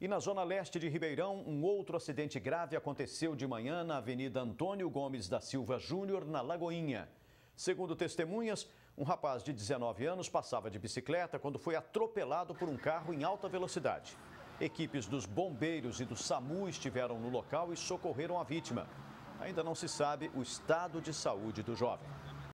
E na zona leste de Ribeirão, um outro acidente grave aconteceu de manhã na Avenida Antônio Gomes da Silva Júnior, na Lagoinha. Segundo testemunhas, um rapaz de 19 anos passava de bicicleta quando foi atropelado por um carro em alta velocidade. Equipes dos bombeiros e do SAMU estiveram no local e socorreram a vítima. Ainda não se sabe o estado de saúde do jovem.